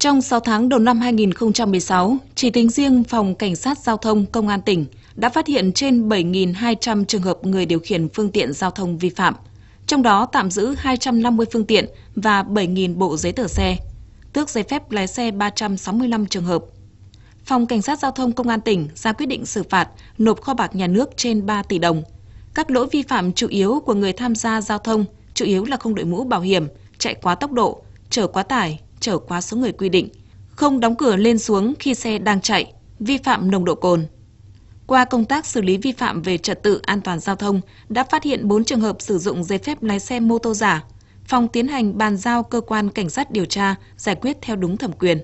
Trong 6 tháng đầu năm 2016, chỉ tính riêng Phòng Cảnh sát Giao thông Công an tỉnh đã phát hiện trên 7.200 trường hợp người điều khiển phương tiện giao thông vi phạm, trong đó tạm giữ 250 phương tiện và 7.000 bộ giấy tờ xe, tước giấy phép lái xe 365 trường hợp. Phòng Cảnh sát Giao thông Công an tỉnh ra quyết định xử phạt nộp kho bạc nhà nước trên 3 tỷ đồng. Các lỗi vi phạm chủ yếu của người tham gia giao thông chủ yếu là không đội mũ bảo hiểm, chạy quá tốc độ, chở quá tải, trở quá số người quy định, không đóng cửa lên xuống khi xe đang chạy, vi phạm nồng độ cồn. Qua công tác xử lý vi phạm về trật tự an toàn giao thông, đã phát hiện 4 trường hợp sử dụng giấy phép lái xe mô tô giả. Phòng tiến hành bàn giao cơ quan cảnh sát điều tra giải quyết theo đúng thẩm quyền.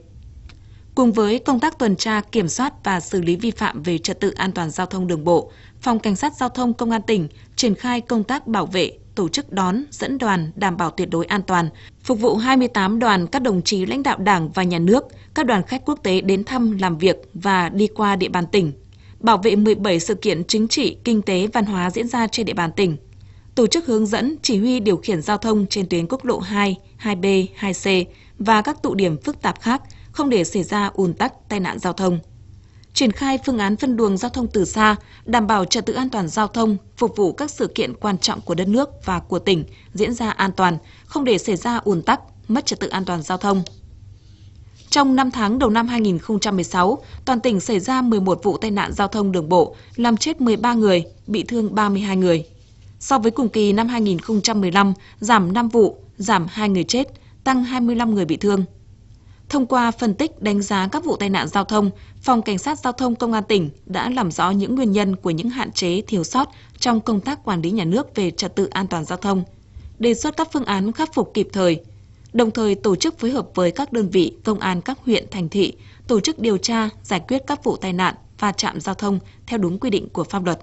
Cùng với công tác tuần tra, kiểm soát và xử lý vi phạm về trật tự an toàn giao thông đường bộ, Phòng Cảnh sát Giao thông Công an tỉnh triển khai công tác bảo vệ, tổ chức đón, dẫn đoàn đảm bảo tuyệt đối an toàn, phục vụ 28 đoàn các đồng chí lãnh đạo Đảng và Nhà nước, các đoàn khách quốc tế đến thăm, làm việc và đi qua địa bàn tỉnh, bảo vệ 17 sự kiện chính trị, kinh tế, văn hóa diễn ra trên địa bàn tỉnh, tổ chức hướng dẫn, chỉ huy điều khiển giao thông trên tuyến quốc lộ 2, 2B, 2C và các tụ điểm phức tạp khác – không để xảy ra ùn tắc, tai nạn giao thông. Triển khai phương án phân luồng giao thông từ xa, đảm bảo trật tự an toàn giao thông, phục vụ các sự kiện quan trọng của đất nước và của tỉnh diễn ra an toàn, không để xảy ra ùn tắc, mất trật tự an toàn giao thông. Trong 5 tháng đầu năm 2016, toàn tỉnh xảy ra 11 vụ tai nạn giao thông đường bộ, làm chết 13 người, bị thương 32 người. So với cùng kỳ năm 2015, giảm 5 vụ, giảm 2 người chết, tăng 25 người bị thương. Thông qua phân tích đánh giá các vụ tai nạn giao thông, Phòng Cảnh sát Giao thông Công an tỉnh đã làm rõ những nguyên nhân của những hạn chế thiếu sót trong công tác quản lý nhà nước về trật tự an toàn giao thông, đề xuất các phương án khắc phục kịp thời, đồng thời tổ chức phối hợp với các đơn vị công an các huyện, thành thị, tổ chức điều tra, giải quyết các vụ tai nạn, va chạm giao thông theo đúng quy định của pháp luật.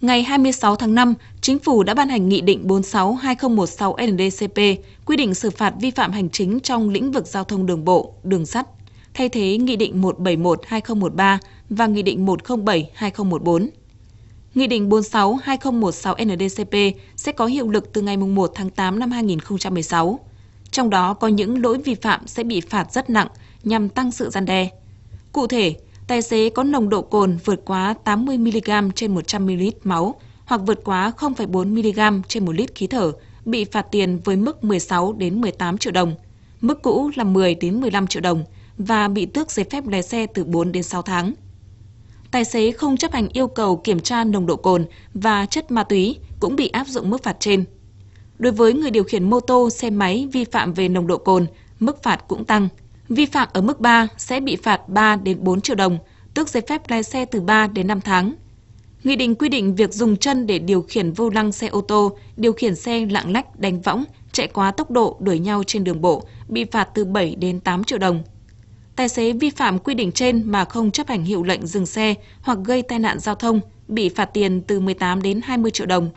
Ngày 26 tháng 5, Chính phủ đã ban hành Nghị định 46-2016-NDCP quy định xử phạt vi phạm hành chính trong lĩnh vực giao thông đường bộ, đường sắt, thay thế Nghị định 171-2013 và Nghị định 107-2014. Nghị định 46-2016-NDCP sẽ có hiệu lực từ ngày 1 tháng 8 năm 2016. Trong đó có những lỗi vi phạm sẽ bị phạt rất nặng nhằm tăng sự gian đe. Cụ thể, tài xế có nồng độ cồn vượt quá 80 mg trên 100 ml máu hoặc vượt quá 0,4 mg trên 1 lít khí thở bị phạt tiền với mức 16 đến 18 triệu đồng, mức cũ là 10 đến 15 triệu đồng và bị tước giấy phép lái xe từ 4 đến 6 tháng. Tài xế không chấp hành yêu cầu kiểm tra nồng độ cồn và chất ma túy cũng bị áp dụng mức phạt trên. Đối với người điều khiển mô tô, xe máy vi phạm về nồng độ cồn, mức phạt cũng tăng – Vi phạm ở mức 3 sẽ bị phạt 3 đến 4 triệu đồng, tước giấy phép lái xe từ 3 đến 5 tháng. Nghị định quy định việc dùng chân để điều khiển vô lăng xe ô tô, điều khiển xe lạng lách đánh võng, chạy quá tốc độ đuổi nhau trên đường bộ bị phạt từ 7 đến 8 triệu đồng. Tài xế vi phạm quy định trên mà không chấp hành hiệu lệnh dừng xe hoặc gây tai nạn giao thông bị phạt tiền từ 18 đến 20 triệu đồng.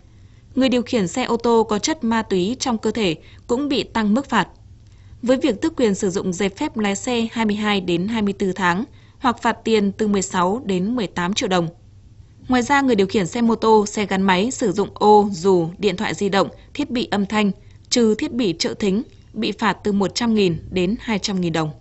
Người điều khiển xe ô tô có chất ma túy trong cơ thể cũng bị tăng mức phạt với việc tước quyền sử dụng giấy phép lái xe 22 đến 24 tháng hoặc phạt tiền từ 16 đến 18 triệu đồng. Ngoài ra, người điều khiển xe mô tô, xe gắn máy sử dụng ô, dù, điện thoại di động, thiết bị âm thanh, trừ thiết bị trợ thính, bị phạt từ 100.000 đến 200.000 đồng.